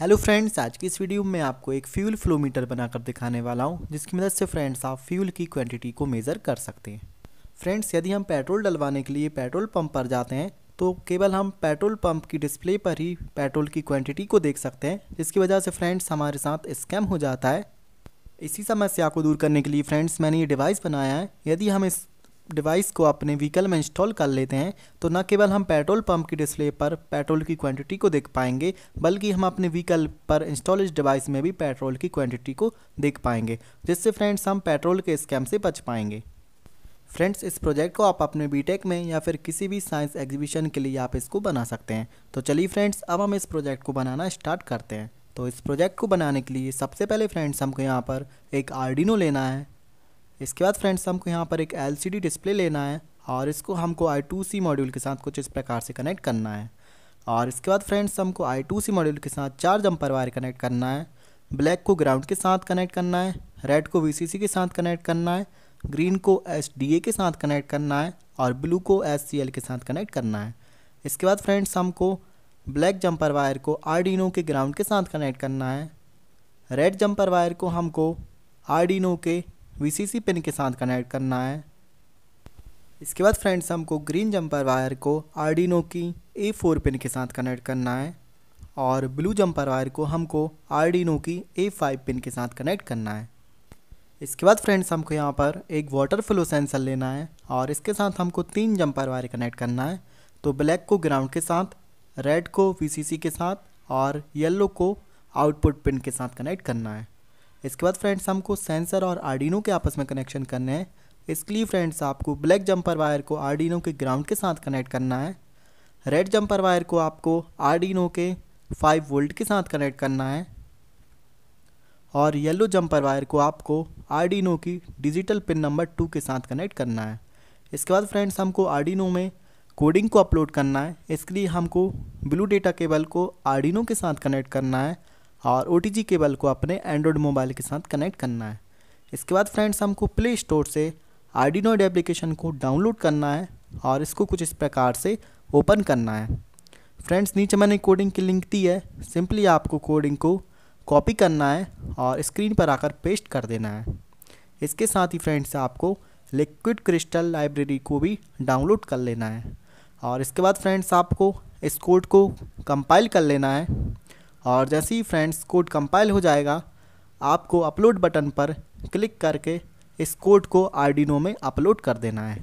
hello friends आज की इस वीडियो में आपको एक फ्यूल फ्लोमीटर बनाकर दिखाने वाला हूं जिसकी मदद से फ्रेंड्स आप फ्यूल की क्वांटिटी को मेज़र कर सकते हैं फ्रेंड्स यदि हम पेट्रोल डलवाने के लिए पेट्रोल पंप पर जाते हैं तो केवल हम पेट्रोल पंप की डिस्प्ले पर ही पेट्रोल की क्वांटिटी को देख सकते हैं जिसकी वजह से फ्रेंड्स हमारे साथ स्कैम हो जाता है इसी समस्या को दूर करने के लिए फ्रेंड्स मैंने ये डिवाइस बनाया है यदि हम इस डिवाइस को अपने व्हीकल में इंस्टॉल कर लेते हैं तो न केवल हम पेट्रोल पंप की डिस्प्ले पर पेट्रोल की क्वांटिटी को देख पाएंगे बल्कि हम अपने व्हीकल पर इंस्टॉल इस डिवाइस में भी पेट्रोल की क्वांटिटी को देख पाएंगे जिससे फ्रेंड्स हम पेट्रोल के स्कैम से बच पाएंगे फ्रेंड्स इस प्रोजेक्ट को आप अपने बी में या फिर किसी भी साइंस एग्जीबिशन के लिए आप इसको बना सकते हैं तो चलिए फ्रेंड्स अब हम इस प्रोजेक्ट को बनाना स्टार्ट करते हैं तो इस प्रोजेक्ट को बनाने के लिए सबसे पहले फ्रेंड्स हमको यहाँ पर एक आर्डिनो लेना है इसके बाद फ्रेंड्स हमको यहाँ पर एक एल डिस्प्ले लेना है और इसको हमको आई टू सी मॉड्यूल के साथ कुछ इस प्रकार से कनेक्ट करना है और इसके बाद फ्रेंड्स हमको आई टू सी मॉड्यूल के साथ चार जंपर वायर कनेक्ट करना है ब्लैक को ग्राउंड के साथ कनेक्ट करना है रेड को वी के साथ कनेक्ट करना है ग्रीन को एस के साथ कनेक्ट करना है और ब्लू को एस के साथ कनेक्ट करना है इसके बाद फ्रेंड्स हमको ब्लैक जंपर वायर को आरडीनो के ग्राउंड के साथ कनेक्ट करना है रेड जंपर वायर को हमको आरडीनो के वीसीसी पिन के साथ कनेक्ट करना है इसके बाद फ्रेंड्स हमको ग्रीन जंपर वायर को आर्डिनो की ए फोर पिन के साथ कनेक्ट करना है और ब्लू जंपर वायर को हमको आर्डिनो की ए फाइव पिन के साथ कनेक्ट करना है इसके बाद फ्रेंड्स हमको यहाँ पर एक वाटर फ्लो सेंसर लेना है और इसके साथ हमको तीन जंपर वायर कनेक्ट करना है तो ब्लैक को ग्राउंड के साथ रेड को वी के साथ और येलो को आउटपुट पिन के साथ कनेक्ट करना है इसके बाद फ्रेंड्स हमको सेंसर और आर्डिनो के आपस में कनेक्शन करने हैं इसके लिए फ्रेंड्स आपको ब्लैक जंपर वायर को आर्डिनो के ग्राउंड के साथ कनेक्ट करना है रेड जंपर वायर को आपको आर्डिनो के 5 वोल्ट के साथ कनेक्ट करना है और येलो जंपर वायर को आपको आर्डिनो की डिजिटल पिन नंबर टू के साथ कनेक्ट करना है इसके बाद फ्रेंड्स हमको आर्डिनो में कोडिंग को अपलोड करना है इसके लिए हमको ब्लू डेटा केबल को आर्डिनो के साथ कनेक्ट करना है और ओ केबल को अपने एंड्रॉयड मोबाइल के साथ कनेक्ट करना है इसके बाद फ्रेंड्स हमको प्ले स्टोर से नोड एप्लीकेशन को डाउनलोड करना है और इसको कुछ इस प्रकार से ओपन करना है फ्रेंड्स नीचे मैंने कोडिंग की लिंक दी है सिंपली आपको कोडिंग को कॉपी करना है और स्क्रीन पर आकर पेस्ट कर देना है इसके साथ ही फ्रेंड्स आपको लिक्विड क्रिस्टल लाइब्रेरी को भी डाउनलोड कर लेना है और इसके बाद फ्रेंड्स आपको इस कोड को कंपाइल कर लेना है और जैसे ही फ्रेंड्स कोड कंपाइल हो जाएगा आपको अपलोड बटन पर क्लिक करके इस कोड को आर्डिनो में अपलोड कर देना है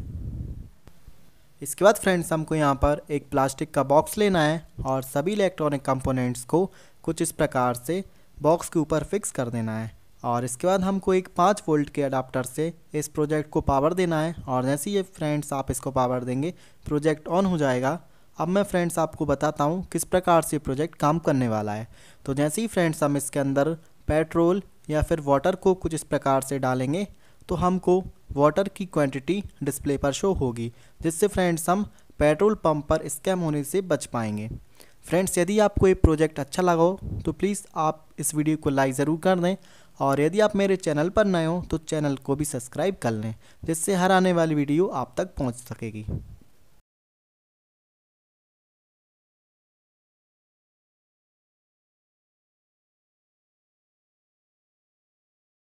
इसके बाद फ्रेंड्स हमको यहाँ पर एक प्लास्टिक का बॉक्स लेना है और सभी इलेक्ट्रॉनिक कंपोनेंट्स को कुछ इस प्रकार से बॉक्स के ऊपर फिक्स कर देना है और इसके बाद हमको एक पाँच वोल्ट के अडाप्टर से इस प्रोजेक्ट को पावर देना है और जैसे ही फ्रेंड्स आप इसको पावर देंगे प्रोजेक्ट ऑन हो जाएगा अब मैं फ्रेंड्स आपको बताता हूँ किस प्रकार से प्रोजेक्ट काम करने वाला है तो जैसे ही फ्रेंड्स हम इसके अंदर पेट्रोल या फिर वाटर को कुछ इस प्रकार से डालेंगे तो हमको वाटर की क्वांटिटी डिस्प्ले पर शो होगी जिससे फ्रेंड्स हम पेट्रोल पंप पर स्कैम होने से बच पाएंगे फ्रेंड्स यदि आपको ये प्रोजेक्ट अच्छा लगा हो तो प्लीज़ आप इस वीडियो को लाइक ज़रूर कर दें और यदि आप मेरे चैनल पर नए हो तो चैनल को भी सब्सक्राइब कर लें जिससे हर आने वाली वीडियो आप तक पहुँच सकेगी